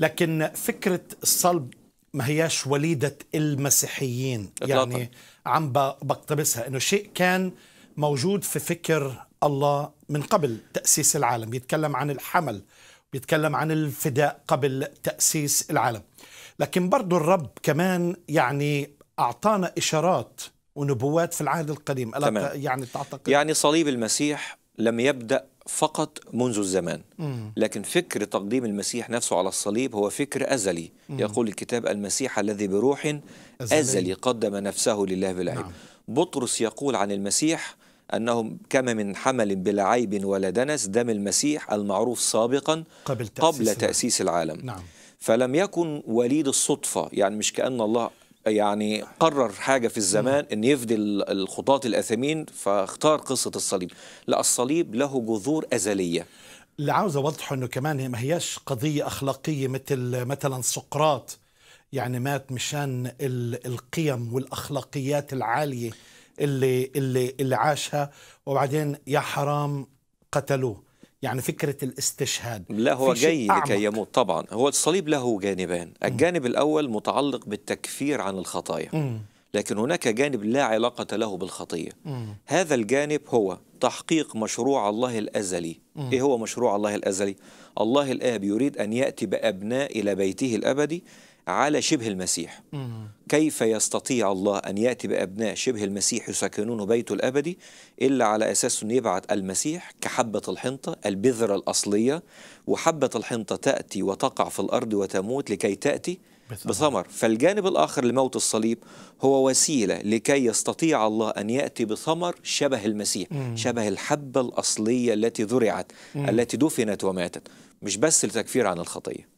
لكن فكرة الصلب ما هياش وليدة المسيحيين إطلاقاً. يعني عم بقتبسها أنه شيء كان موجود في فكر الله من قبل تأسيس العالم بيتكلم عن الحمل بيتكلم عن الفداء قبل تأسيس العالم لكن برضو الرب كمان يعني أعطانا إشارات ونبوات في العهد القديم ألا يعني تعتقد يعني صليب المسيح لم يبدأ فقط منذ الزمان لكن فكر تقديم المسيح نفسه على الصليب هو فكر أزلي يقول الكتاب المسيح الذي بروح أزلي قدم نفسه لله بلا عيب نعم. بطرس يقول عن المسيح أنه كما من حمل بلا عيب ولا دنس دم المسيح المعروف سابقا قبل تأسيس, قبل تأسيس العالم نعم. فلم يكن وليد الصدفة يعني مش كأن الله يعني قرر حاجه في الزمان ان يفدي الخطاة الاثمين فاختار قصه الصليب لا الصليب له جذور ازليه اللي عاوز اوضحه انه كمان ما هياش قضيه اخلاقيه مثل مثلا سقراط يعني مات مشان القيم والاخلاقيات العاليه اللي اللي اللي عاشها وبعدين يا حرام قتلوه يعني فكرة الاستشهاد لا هو جاي لكي يموت طبعا هو الصليب له جانبان الجانب الأول متعلق بالتكفير عن الخطايا م. لكن هناك جانب لا علاقة له بالخطية م. هذا الجانب هو تحقيق مشروع الله الأزلي م. إيه هو مشروع الله الأزلي؟ الله الآب يريد أن يأتي بأبناء إلى بيته الأبدي على شبه المسيح كيف يستطيع الله أن يأتي بأبناء شبه المسيح يسكنون بيته الأبدي إلا على أساس أن يبعث المسيح كحبة الحنطة البذرة الأصلية وحبة الحنطة تأتي وتقع في الأرض وتموت لكي تأتي بثمر فالجانب الآخر لموت الصليب هو وسيلة لكي يستطيع الله أن يأتي بثمر شبه المسيح مم. شبه الحبة الأصلية التي ذرعت مم. التي دفنت وماتت مش بس لتكفير عن الخطية